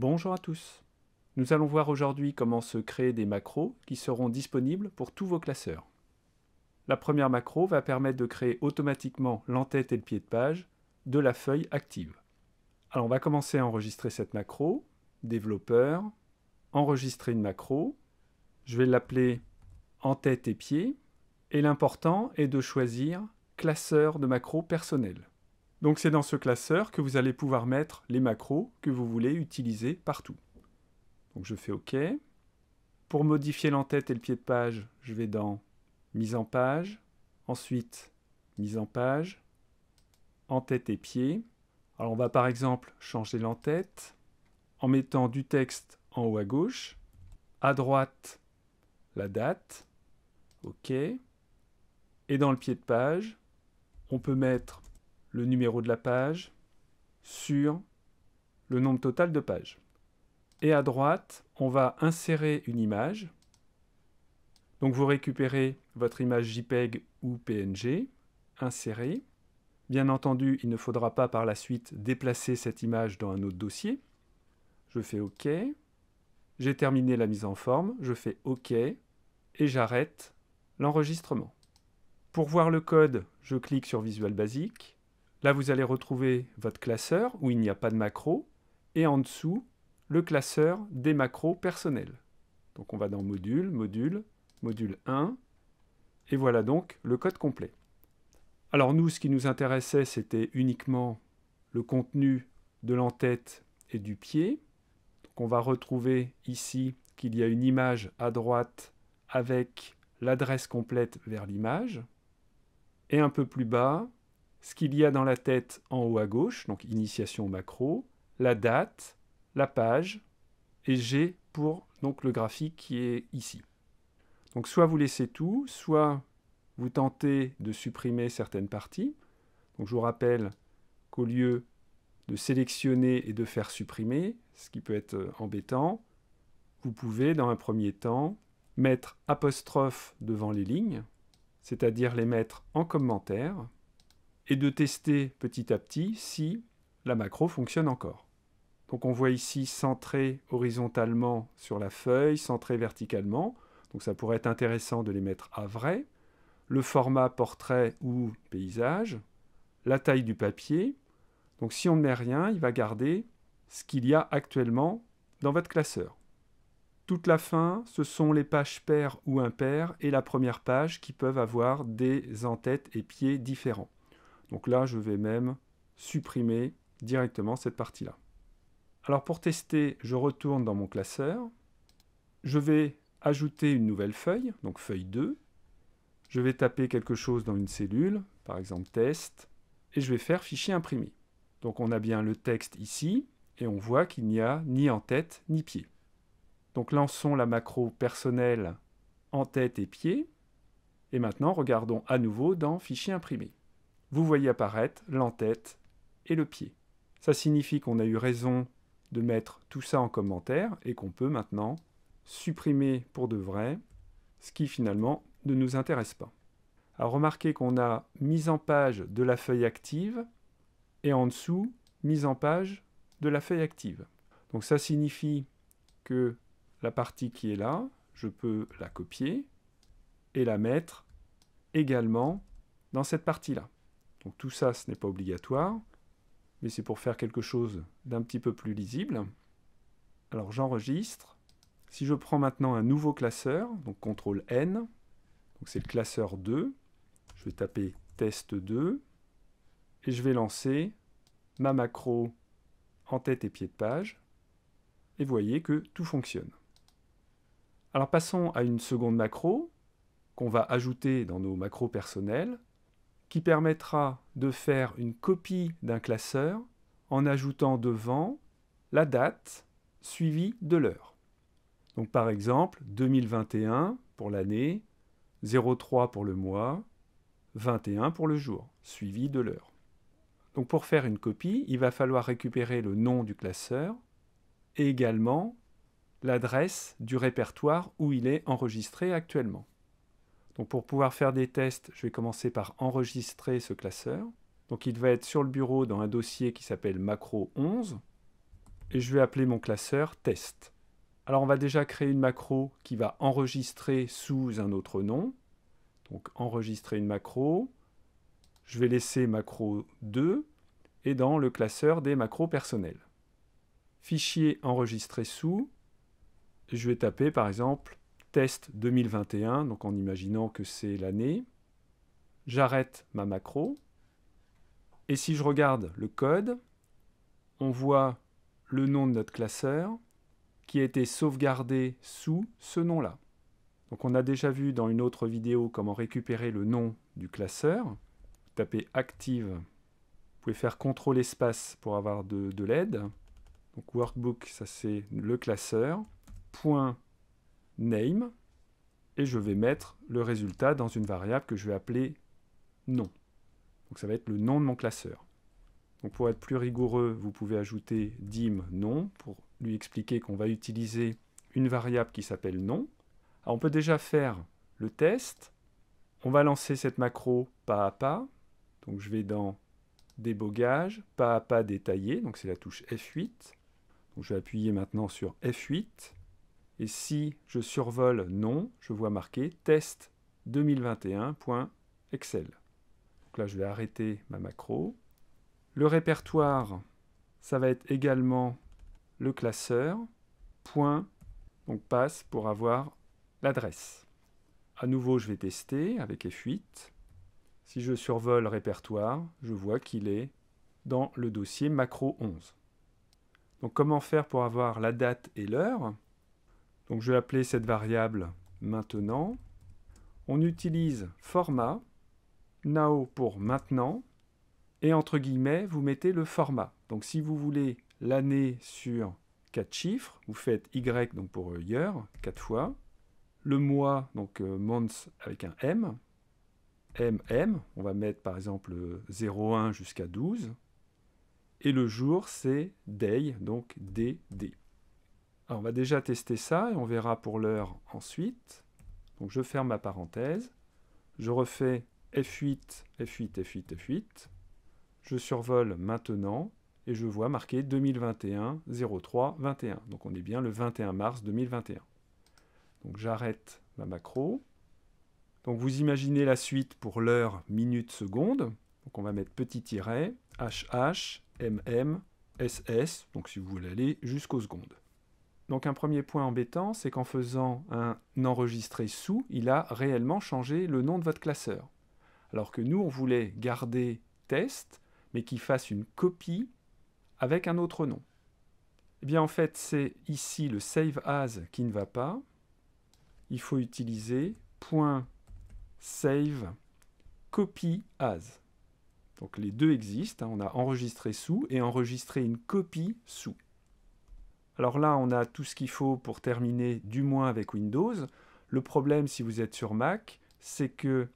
Bonjour à tous. Nous allons voir aujourd'hui comment se créer des macros qui seront disponibles pour tous vos classeurs. La première macro va permettre de créer automatiquement l'entête et le pied de page de la feuille active. Alors on va commencer à enregistrer cette macro, développeur, enregistrer une macro, je vais l'appeler entête et pied, et l'important est de choisir classeur de macro personnel. Donc c'est dans ce classeur que vous allez pouvoir mettre les macros que vous voulez utiliser partout. Donc je fais OK. Pour modifier l'entête et le pied de page, je vais dans Mise en page, ensuite Mise en page, en tête et pied. Alors on va par exemple changer l'entête en mettant du texte en haut à gauche, à droite la date, OK. Et dans le pied de page, on peut mettre le numéro de la page sur le nombre total de pages. Et à droite, on va insérer une image. Donc vous récupérez votre image JPEG ou PNG, insérer. Bien entendu, il ne faudra pas par la suite déplacer cette image dans un autre dossier. Je fais OK. J'ai terminé la mise en forme, je fais OK et j'arrête l'enregistrement. Pour voir le code, je clique sur Visual Basic. Là, vous allez retrouver votre classeur où il n'y a pas de macro et en dessous, le classeur des macros personnels. Donc on va dans module, module, module 1 et voilà donc le code complet. Alors nous, ce qui nous intéressait, c'était uniquement le contenu de l'entête et du pied. Donc on va retrouver ici qu'il y a une image à droite avec l'adresse complète vers l'image. Et un peu plus bas, ce qu'il y a dans la tête en haut à gauche, donc initiation macro, la date, la page, et G pour donc, le graphique qui est ici. Donc soit vous laissez tout, soit vous tentez de supprimer certaines parties. Donc je vous rappelle qu'au lieu de sélectionner et de faire supprimer, ce qui peut être euh, embêtant, vous pouvez dans un premier temps mettre apostrophe devant les lignes, c'est-à-dire les mettre en commentaire, et de tester petit à petit si la macro fonctionne encore. Donc on voit ici centré horizontalement sur la feuille, centré verticalement. Donc ça pourrait être intéressant de les mettre à vrai. Le format portrait ou paysage. La taille du papier. Donc si on ne met rien, il va garder ce qu'il y a actuellement dans votre classeur. Toute la fin, ce sont les pages paires ou impaires et la première page qui peuvent avoir des entêtes et pieds différents. Donc là, je vais même supprimer directement cette partie-là. Alors pour tester, je retourne dans mon classeur. Je vais ajouter une nouvelle feuille, donc feuille 2. Je vais taper quelque chose dans une cellule, par exemple test, et je vais faire fichier imprimé. Donc on a bien le texte ici, et on voit qu'il n'y a ni en tête ni pied. Donc lançons la macro personnelle en tête et pied, et maintenant regardons à nouveau dans fichier imprimé vous voyez apparaître l'entête et le pied. Ça signifie qu'on a eu raison de mettre tout ça en commentaire et qu'on peut maintenant supprimer pour de vrai ce qui finalement ne nous intéresse pas. Alors remarquez qu'on a mise en page de la feuille active et en dessous mise en page de la feuille active. Donc ça signifie que la partie qui est là, je peux la copier et la mettre également dans cette partie-là. Donc tout ça, ce n'est pas obligatoire, mais c'est pour faire quelque chose d'un petit peu plus lisible. Alors j'enregistre. Si je prends maintenant un nouveau classeur, donc CTRL N, donc c'est le classeur 2, je vais taper test 2, et je vais lancer ma macro en tête et pied de page, et voyez que tout fonctionne. Alors passons à une seconde macro qu'on va ajouter dans nos macros personnels qui permettra de faire une copie d'un classeur en ajoutant devant la date suivie de l'heure. Donc par exemple 2021 pour l'année, 03 pour le mois, 21 pour le jour, suivi de l'heure. Donc pour faire une copie, il va falloir récupérer le nom du classeur et également l'adresse du répertoire où il est enregistré actuellement pour pouvoir faire des tests, je vais commencer par enregistrer ce classeur. Donc il va être sur le bureau dans un dossier qui s'appelle macro 11 et je vais appeler mon classeur test. Alors on va déjà créer une macro qui va enregistrer sous un autre nom. Donc enregistrer une macro, je vais laisser macro 2 et dans le classeur des macros personnels. Fichier enregistré sous, je vais taper par exemple test 2021, donc en imaginant que c'est l'année. J'arrête ma macro. Et si je regarde le code, on voit le nom de notre classeur qui a été sauvegardé sous ce nom-là. Donc on a déjà vu dans une autre vidéo comment récupérer le nom du classeur. Vous tapez active, vous pouvez faire CTRL espace pour avoir de, de l'aide. Donc workbook, ça c'est le classeur. Point name et je vais mettre le résultat dans une variable que je vais appeler nom. Donc ça va être le nom de mon classeur. Donc pour être plus rigoureux, vous pouvez ajouter dim nom pour lui expliquer qu'on va utiliser une variable qui s'appelle nom. on peut déjà faire le test. On va lancer cette macro pas à pas. Donc je vais dans débogage, pas à pas détaillé, donc c'est la touche F8. je vais appuyer maintenant sur F8. Et si je survole non, je vois marqué test 2021.excel. Donc là, je vais arrêter ma macro. Le répertoire, ça va être également le classeur, point, donc passe pour avoir l'adresse. À nouveau, je vais tester avec F8. Si je survole répertoire, je vois qu'il est dans le dossier macro 11. Donc comment faire pour avoir la date et l'heure donc je vais appeler cette variable maintenant. On utilise format, now pour maintenant, et entre guillemets, vous mettez le format. Donc si vous voulez l'année sur quatre chiffres, vous faites Y donc pour year, quatre fois, le mois, donc euh, months avec un M, MM, on va mettre par exemple 01 jusqu'à 12, et le jour c'est day, donc DD. Alors, on va déjà tester ça et on verra pour l'heure ensuite. Donc je ferme ma parenthèse, je refais F8, F8, F8, F8, je survole maintenant et je vois marqué 2021 03 21. Donc on est bien le 21 mars 2021. Donc j'arrête ma macro. Donc vous imaginez la suite pour l'heure, minute, seconde. Donc on va mettre petit tiret, HH, MM, SS, donc si vous voulez aller jusqu'aux secondes. Donc un premier point embêtant, c'est qu'en faisant un enregistré sous, il a réellement changé le nom de votre classeur. Alors que nous, on voulait garder test, mais qu'il fasse une copie avec un autre nom. Eh bien en fait, c'est ici le save as qui ne va pas. Il faut utiliser .save copy as. Donc les deux existent, hein. on a enregistré sous et enregistré une copie sous. Alors là, on a tout ce qu'il faut pour terminer, du moins avec Windows. Le problème, si vous êtes sur Mac, c'est que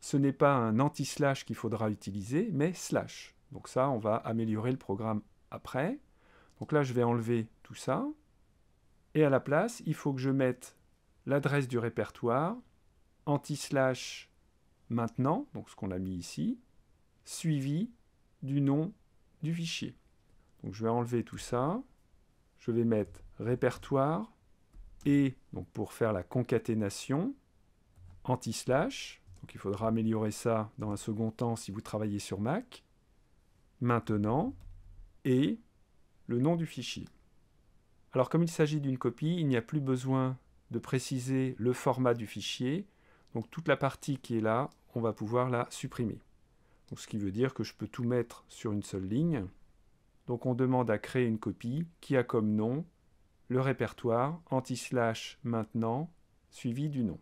ce n'est pas un anti-slash qu'il faudra utiliser, mais slash. Donc ça, on va améliorer le programme après. Donc là, je vais enlever tout ça. Et à la place, il faut que je mette l'adresse du répertoire, anti-slash maintenant, donc ce qu'on a mis ici, suivi du nom du fichier. Donc je vais enlever tout ça je vais mettre répertoire et, donc pour faire la concaténation, anti-slash. Donc il faudra améliorer ça dans un second temps si vous travaillez sur Mac. Maintenant, et le nom du fichier. Alors comme il s'agit d'une copie, il n'y a plus besoin de préciser le format du fichier. Donc toute la partie qui est là, on va pouvoir la supprimer. ce qui veut dire que je peux tout mettre sur une seule ligne. Donc on demande à créer une copie qui a comme nom le répertoire anti-slash maintenant suivi du nom.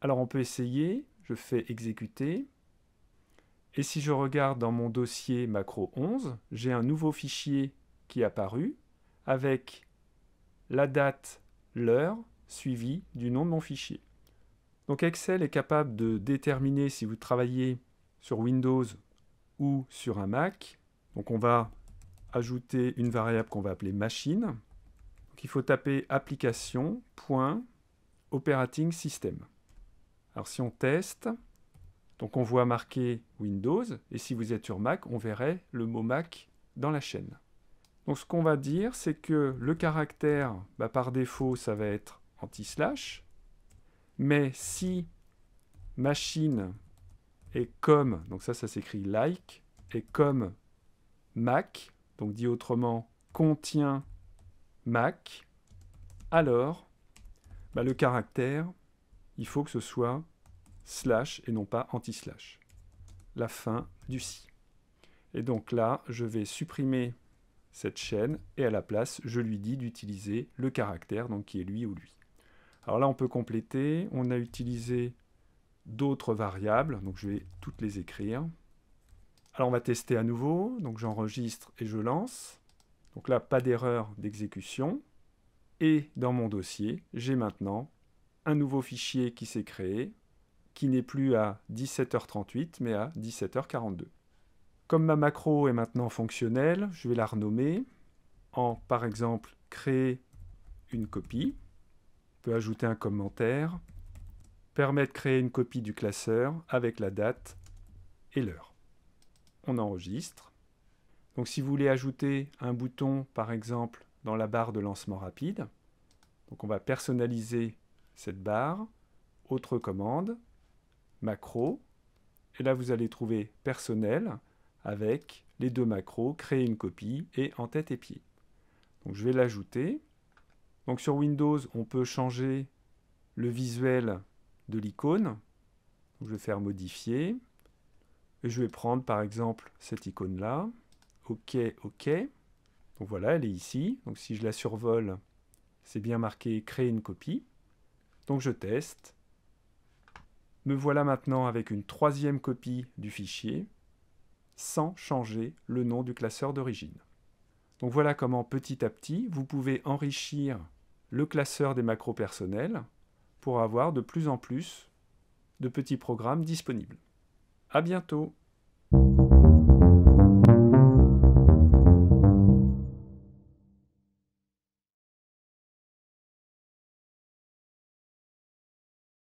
Alors on peut essayer, je fais exécuter. Et si je regarde dans mon dossier macro 11, j'ai un nouveau fichier qui est apparu avec la date, l'heure, suivi du nom de mon fichier. Donc Excel est capable de déterminer si vous travaillez sur Windows ou sur un Mac. Donc on va ajouter une variable qu'on va appeler machine. il faut taper application.operating system. Alors si on teste, donc on voit marqué Windows, et si vous êtes sur Mac, on verrait le mot Mac dans la chaîne. Donc ce qu'on va dire, c'est que le caractère, bah, par défaut, ça va être anti-slash, mais si machine est comme, donc ça, ça s'écrit like, est comme Mac, dit autrement, contient Mac, alors bah, le caractère, il faut que ce soit slash et non pas anti-slash. La fin du si. Et donc là, je vais supprimer cette chaîne et à la place, je lui dis d'utiliser le caractère, donc qui est lui ou lui. Alors là, on peut compléter. On a utilisé d'autres variables, donc je vais toutes les écrire. Alors on va tester à nouveau, donc j'enregistre et je lance. Donc là, pas d'erreur d'exécution. Et dans mon dossier, j'ai maintenant un nouveau fichier qui s'est créé, qui n'est plus à 17h38, mais à 17h42. Comme ma macro est maintenant fonctionnelle, je vais la renommer en, par exemple, créer une copie. On peut ajouter un commentaire, permet de créer une copie du classeur avec la date et l'heure on enregistre. Donc si vous voulez ajouter un bouton, par exemple, dans la barre de lancement rapide, donc on va personnaliser cette barre, autre commande, macro, et là vous allez trouver personnel avec les deux macros, créer une copie et en tête et pied. Donc je vais l'ajouter. Donc sur Windows, on peut changer le visuel de l'icône. Je vais faire modifier je vais prendre par exemple cette icône-là. OK, OK. Donc voilà, elle est ici. Donc si je la survole, c'est bien marqué « Créer une copie ». Donc je teste. Me voilà maintenant avec une troisième copie du fichier sans changer le nom du classeur d'origine. Donc voilà comment petit à petit, vous pouvez enrichir le classeur des macros personnels pour avoir de plus en plus de petits programmes disponibles. À bientôt.